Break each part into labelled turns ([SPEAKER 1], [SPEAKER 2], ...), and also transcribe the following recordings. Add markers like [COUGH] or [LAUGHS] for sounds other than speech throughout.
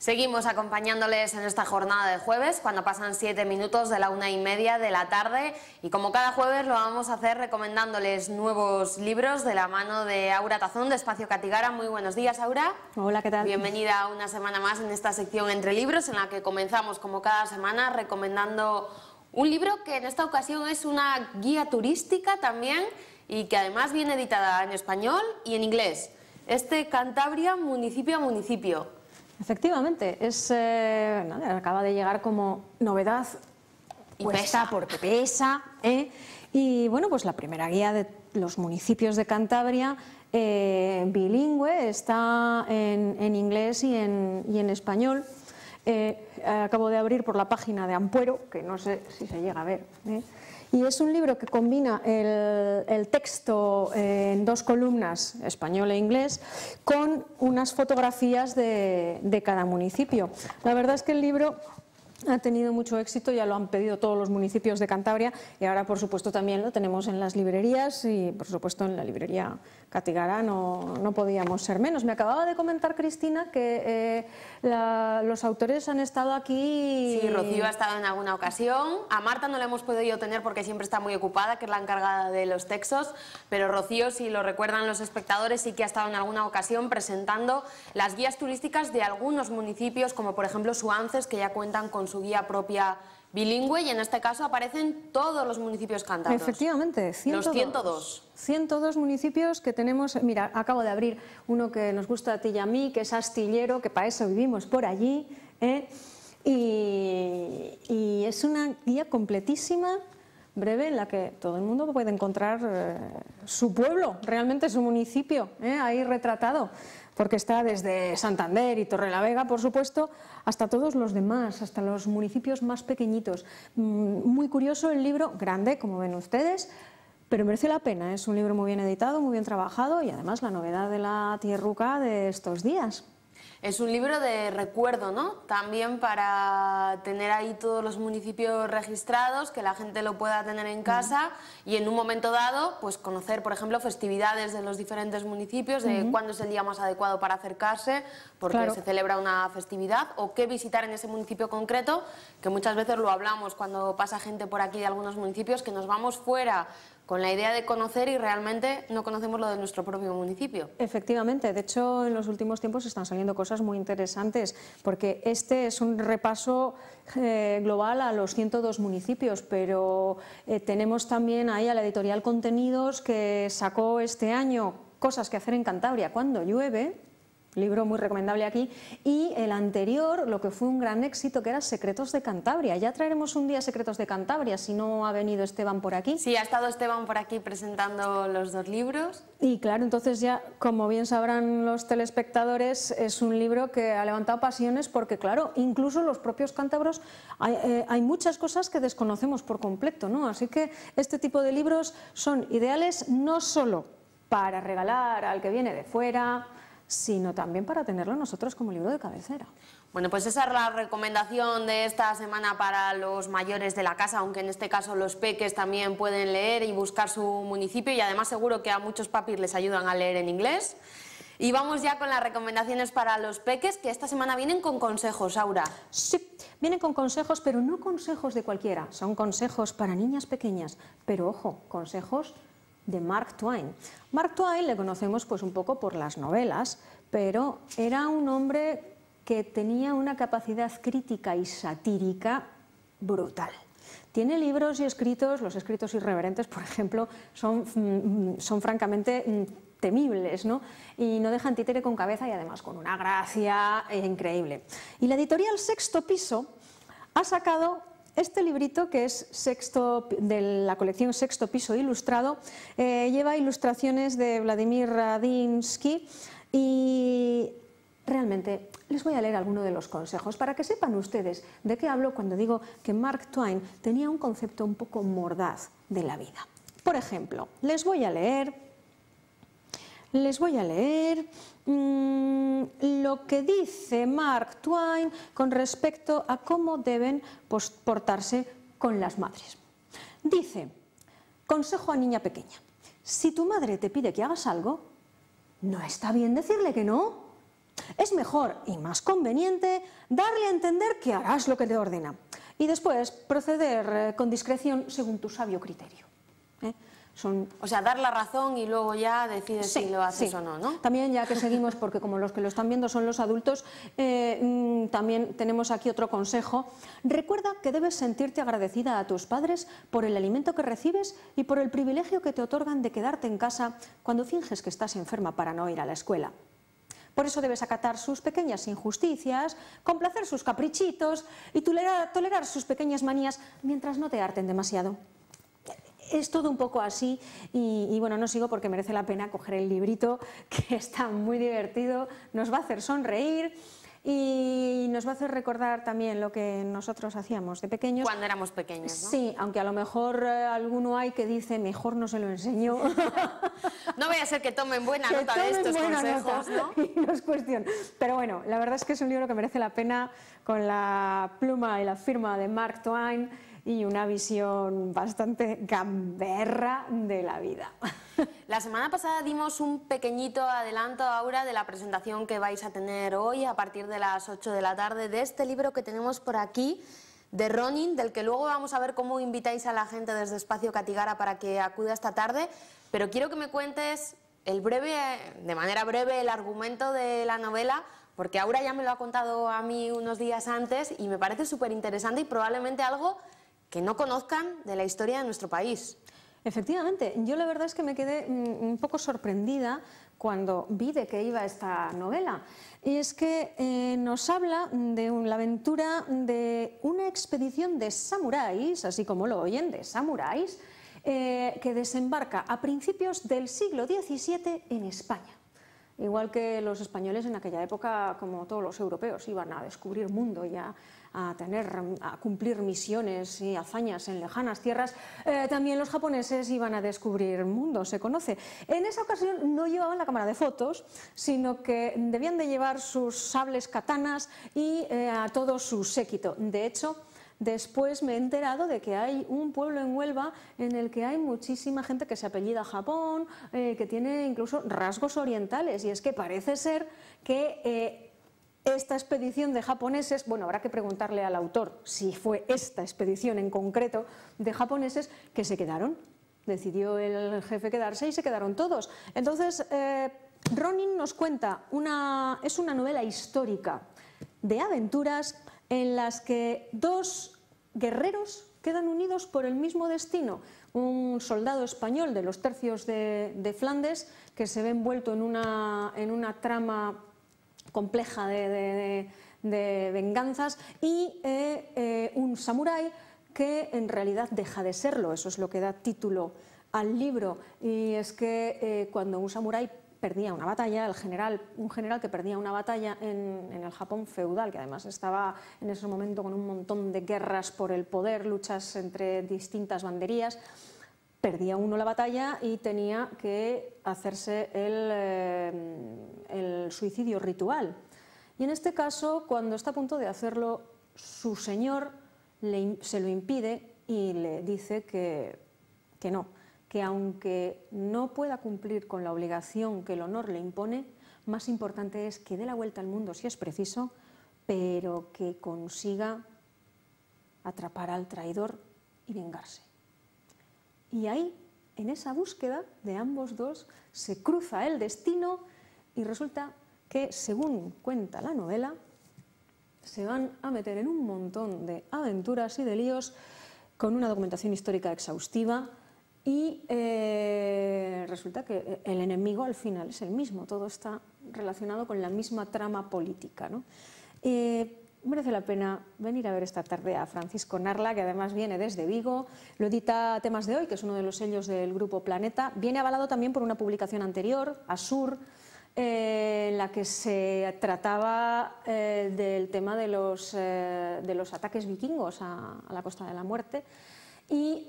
[SPEAKER 1] Seguimos acompañándoles en esta jornada de jueves, cuando pasan siete minutos de la una y media de la tarde. Y como cada jueves lo vamos a hacer recomendándoles nuevos libros de la mano de Aura Tazón de Espacio Catigara. Muy buenos días, Aura. Hola, ¿qué tal? Bienvenida una semana más en esta sección Entre Libros, en la que comenzamos como cada semana recomendando un libro que en esta ocasión es una guía turística también y que además viene editada en español y en inglés. Este Cantabria, municipio a municipio. Efectivamente,
[SPEAKER 2] es, eh, acaba de llegar como novedad, y pesa. porque pesa. ¿eh? Y bueno, pues la primera guía de los municipios de Cantabria, eh, bilingüe, está en, en inglés y en, y en español. Eh, eh, acabo de abrir por la página de Ampuero, que no sé si se llega a ver. ¿eh? Y es un libro que combina el, texto en dos columnas, español e inglés, con unas fotografías de, de cada municipio. La verdad es que el libro ha tenido mucho éxito, ya lo han pedido todos los municipios de Cantabria y ahora por supuesto también lo tenemos en las librerías y por supuesto en la librería Catigara no, podíamos ser menos. Me acababa de comentar, Cristina, que eh, los autores han estado aquí... Sí, Rocío ha
[SPEAKER 1] estado en alguna ocasión. A Marta no la hemos podido tener porque siempre está muy ocupada, que es la encargada de los textos, pero Rocío, si lo recuerdan los espectadores, sí que ha estado en alguna ocasión presentando las guías turísticas de algunos municipios, como por ejemplo Suances, que ya cuentan con su guía propia bilingüe y en este caso aparecen todos los municipios cantados. Efectivamente, 102. Los 102.
[SPEAKER 2] 102 municipios que tenemos, mira, acabo de abrir uno que nos gusta a ti y a mí, que es Astillero, que para eso vivimos por allí, ¿eh? y, y, es una guía completísima, breve, en la que todo el mundo puede encontrar eh, su pueblo, realmente su municipio, ¿eh? ahí retratado porque está desde Santander y Torrelavega, por supuesto, hasta todos los demás, hasta los municipios más pequeñitos. Mm, muy curioso el libro, grande, como ven ustedes, pero merece la pena. Es un libro muy bien editado, muy bien trabajado y además la novedad de la tierruca de estos días.
[SPEAKER 1] Es un libro de recuerdo, ¿no? También para tener ahí todos los municipios registrados, que la gente lo pueda tener en casa y en un momento dado, pues conocer, por ejemplo, festividades de los diferentes municipios, de cuándo es el día más adecuado para acercarse, porque se celebra una festividad, o qué visitar en ese municipio concreto, que muchas veces lo hablamos cuando pasa gente por aquí de algunos municipios, que nos vamos fuera con la idea de conocer y realmente no conocemos lo de nuestro propio municipio.
[SPEAKER 2] Efectivamente, de hecho en los últimos tiempos están saliendo cosas muy interesantes porque este es un repaso eh, global a los 102 municipios, pero eh, tenemos también ahí a la editorial Contenidos que sacó este año cosas que hacer en Cantabria cuando llueve libro muy recomendable aquí, y el anterior, lo que fue un gran éxito, que era Secretos de Cantabria. Ya traeremos un día Secretos de Cantabria, si no ha venido Esteban por aquí. Sí, ha
[SPEAKER 1] estado Esteban por aquí presentando los dos libros.
[SPEAKER 2] Y claro, entonces ya, como bien sabrán los telespectadores, es un libro que ha levantado pasiones porque, claro, incluso los propios cántabros, hay, eh, hay muchas cosas que desconocemos por completo, ¿no? Así que este tipo de libros son ideales no solo para regalar al que viene de fuera, sino también para tenerlo nosotros como libro de cabecera.
[SPEAKER 1] Bueno, pues esa es la recomendación de esta semana para los mayores de la casa, aunque en este caso los peques también pueden leer y buscar su municipio y además seguro que a muchos papis les ayudan a leer en inglés. Y vamos ya con las recomendaciones para los peques, que esta semana vienen con consejos, Aura. Sí,
[SPEAKER 2] vienen con consejos, pero no consejos de cualquiera, son consejos para niñas pequeñas, pero ojo, consejos de Mark Twain. Mark Twain le conocemos pues un poco por las novelas, pero era un hombre que tenía una capacidad crítica y satírica brutal. Tiene libros y escritos, los escritos irreverentes, por ejemplo, son, mm, son francamente mm, temibles, ¿no? Y no dejan títere con cabeza y además con una gracia eh, increíble. Y la editorial Sexto Piso ha sacado este librito, que es sexto, de la colección Sexto Piso Ilustrado, eh, lleva ilustraciones de Vladimir Radinsky y realmente les voy a leer alguno de los consejos para que sepan ustedes de qué hablo cuando digo que Mark Twain tenía un concepto un poco mordaz de la vida. Por ejemplo, les voy a leer les voy a leer mm, lo que dice Mark Twain con respecto a cómo deben portarse con las madres. Dice, consejo a niña pequeña, si tu madre te pide que hagas algo, no está bien decirle que no. Es mejor y más conveniente darle a entender que harás lo que te ordena y después proceder eh, con discreción según tu sabio criterio. ¿eh?
[SPEAKER 1] O sea, dar la razón y luego ya decides si lo haces o no,
[SPEAKER 2] no, También ya que seguimos, porque como los que lo están viendo son los adultos, eh, mm, también tenemos aquí otro consejo. Recuerda que debes sentirte agradecida a tus padres por el alimento que recibes y por el privilegio que te otorgan de quedarte en casa cuando finges que estás enferma para no ir a la escuela. Por eso debes acatar sus pequeñas injusticias, complacer sus caprichitos y tolerar sus pequeñas manías mientras no te harten demasiado es todo un poco así y, bueno, no sigo porque merece la pena coger el librito [LAUGHS] que está muy divertido, nos va a hacer sonreír. Y nos va a hacer recordar también lo que nosotros hacíamos de pequeños. Cuando éramos pequeños, ¿no? Sí, aunque a lo mejor eh, alguno hay que dice, mejor no se lo enseñó. [LAUGHS]
[SPEAKER 1] no voy a ser que tomen buena nota de estos consejos, ¿no?
[SPEAKER 2] [LAUGHS] no es cuestión. Pero bueno, la verdad es que es un libro que merece la pena con la pluma y la firma de Mark Twain y una visión bastante gamberra de la vida.
[SPEAKER 1] [LAUGHS] La semana pasada dimos un pequeñito adelanto, Aura, de la presentación que vais a tener hoy a partir de las 8 de la tarde de este libro que tenemos por aquí de Ronin, del que luego vamos a ver cómo invitáis a la gente desde Espacio Catigara para que acuda esta tarde, pero quiero que me cuentes el breve, de manera breve el argumento de la novela, porque Aura ya me lo ha contado a mí unos días antes y me parece súper interesante y probablemente algo que no conozcan de la historia de nuestro país. Efectivamente, yo la verdad es que me quedé mm, un poco sorprendida
[SPEAKER 2] cuando vi de qué iba esta novela. Y es que eh, nos habla de la aventura de una expedición de samuráis, así como lo oyen, de samuráis, eh, que desembarca a principios del siglo XVII en España. Igual que los españoles en aquella época, como todos los europeos, iban a descubrir mundo y a, tener, a cumplir misiones y hazañas en lejanas tierras, eh, también los japoneses iban a descubrir mundo, se conoce. En esa ocasión no llevaban la cámara de fotos, sino que debían de llevar sus sables katanas y eh, a todo su séquito. De hecho, Después me he enterado de que hay un pueblo en Huelva en el que hay muchísima gente que se apellida Japón, eh, que tiene incluso rasgos orientales. Y es que parece ser que esta expedición de japoneses, bueno, habrá que preguntarle al autor si fue esta expedición en concreto de japoneses que se quedaron. Decidió el jefe quedarse y se quedaron todos. Entonces, eh, Ronin nos cuenta, una, es una novela histórica de aventuras en las que dos guerreros quedan unidos por el mismo destino. Un soldado español de los tercios de, Flandes que se ve envuelto en una, en una trama compleja de, venganzas, y eh, eh, un samurái que en realidad deja de serlo, eso es lo que da título al libro, y es que eh, cuando un samurái perdía una batalla, el general, un general que perdía una batalla en, el Japón feudal, que además estaba en ese momento con un montón de guerras por el poder, luchas entre distintas banderías, perdía uno la batalla y tenía que hacerse el, el suicidio ritual. Y en este caso, cuando está a punto de hacerlo, su señor se lo impide y le dice que, que no, que aunque no pueda cumplir con la obligación que el honor le impone, más importante es que dé la vuelta al mundo si es preciso, pero que consiga atrapar al traidor y vengarse. Y ahí, en esa búsqueda de ambos dos, se cruza el destino y resulta que, según cuenta la novela, se van a meter en un montón de aventuras y de líos con una documentación histórica exhaustiva y eh, resulta que eh, el enemigo al final es el mismo, todo está relacionado con la misma trama política. Eh, merece la pena venir a ver esta tarde a Francisco Narla, que además viene desde Vigo, lo edita Temas de Hoy, que es uno de los sellos del grupo Planeta, viene avalado también por una publicación anterior, Asur, eh, en la que se trataba eh, del tema de los, eh, ataques vikingos a, la Costa de la Muerte. Y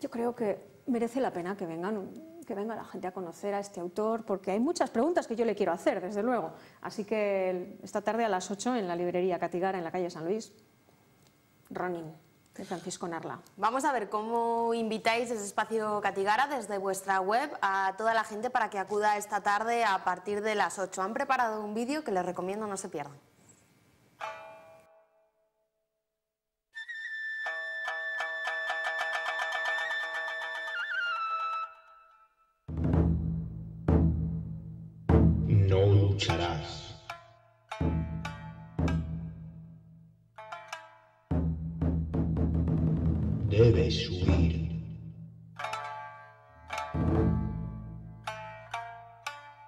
[SPEAKER 2] yo creo que merece la pena que vengan que venga la gente a conocer a este autor, porque hay muchas preguntas que yo le quiero hacer, desde luego. Así que esta tarde a las 8 en la librería Catigara, en la calle San Luis, Running. Francisco Narla.
[SPEAKER 1] Vamos a ver cómo invitáis ese Espacio Catigara, desde vuestra web, a toda la gente para que acuda esta tarde a partir de las 8. Han preparado un vídeo que les recomiendo no se pierdan.
[SPEAKER 2] debes huir.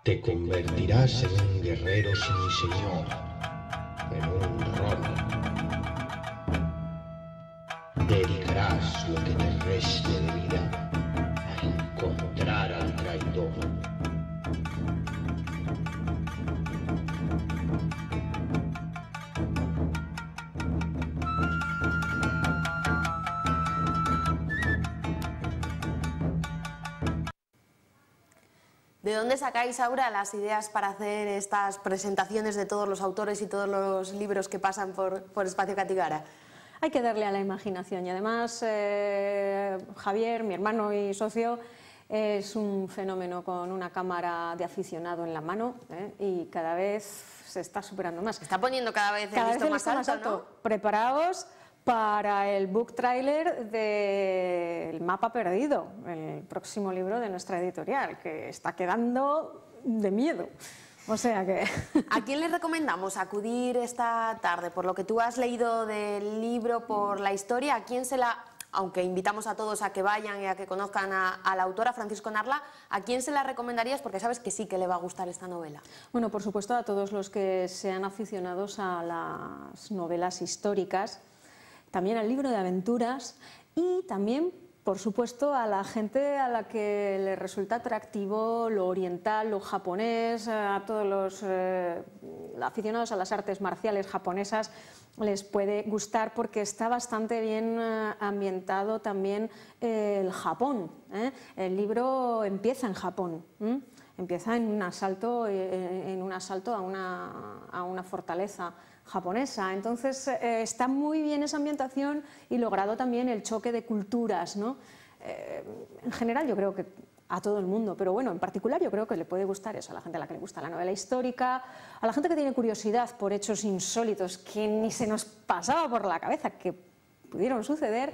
[SPEAKER 2] Te convertirás en un guerrero sin señor,
[SPEAKER 1] en un robo. Dedicarás lo que te reste de vida dónde sacáis, ahora las ideas para hacer estas presentaciones de todos los autores y todos los libros que pasan por, por Espacio Catigara?
[SPEAKER 2] Hay que darle a la imaginación y además eh, Javier, mi hermano y socio, es un fenómeno con una cámara de aficionado en la mano eh, y cada vez se está superando más. está poniendo
[SPEAKER 1] cada vez el, cada vez más, alto,
[SPEAKER 2] para el book trailer del El Mapa Perdido, el próximo libro de nuestra editorial, que está quedando de miedo. O sea que...
[SPEAKER 1] [LAUGHS] ¿A quién le recomendamos acudir esta tarde? Por lo que tú has leído del libro, por la historia, ¿a quién se la... Aunque invitamos a todos a que vayan y a que conozcan a, a la autora Francisco Narla, ¿a quién se la recomendarías? Porque sabes que sí que le va a gustar esta novela.
[SPEAKER 2] Bueno, por supuesto a todos los que sean aficionados a las novelas históricas, también al libro de aventuras y también por supuesto, a la gente a la que le resulta atractivo lo oriental, lo japonés, eh, a todos los eh, aficionados a las artes marciales japonesas les puede gustar porque está bastante bien eh, ambientado también el Japón. El libro empieza en Japón. Empieza en un asalto, eh, eh, en un asalto a, una, fortaleza japonesa. Entonces eh, está muy bien esa ambientación y logrado también el choque de culturas. ¿no? en general yo creo que a todo el mundo, pero bueno, en particular yo creo que le puede gustar eso a la gente a la que le gusta la novela histórica, a la gente que tiene curiosidad por hechos insólitos que ni se nos pasaba por la cabeza que pudieron suceder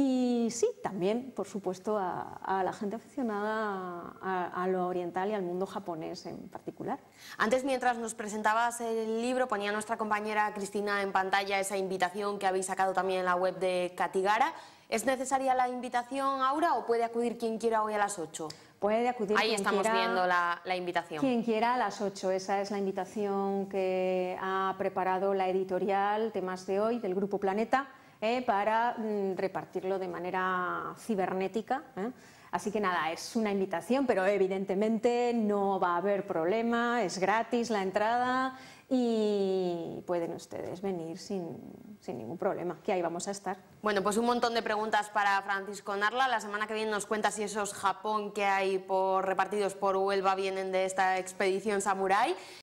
[SPEAKER 2] y sí, también, por supuesto, a, la gente aficionada a, lo oriental y al mundo japonés en particular.
[SPEAKER 1] Antes, mientras nos presentabas el libro, ponía nuestra compañera Cristina en pantalla esa invitación que habéis sacado también en la web de Katigara. ¿Es necesaria la invitación, Aura, o puede acudir quien quiera hoy a las 8? Puede acudir Ahí estamos viendo la, la, invitación. Quien quiera
[SPEAKER 2] a las 8. Esa es la invitación que ha preparado la editorial Temas de Hoy del Grupo Planeta eh, para mm, repartirlo de manera cibernética. ¿eh? Así que nada, es una invitación, pero evidentemente no va a haber problema, es gratis la entrada y pueden ustedes venir sin, sin, ningún problema, que ahí vamos a estar.
[SPEAKER 1] Bueno, pues un montón de preguntas para Francisco Narla. La semana que viene nos cuenta si esos Japón que hay por, repartidos por Huelva vienen de esta expedición Samurai.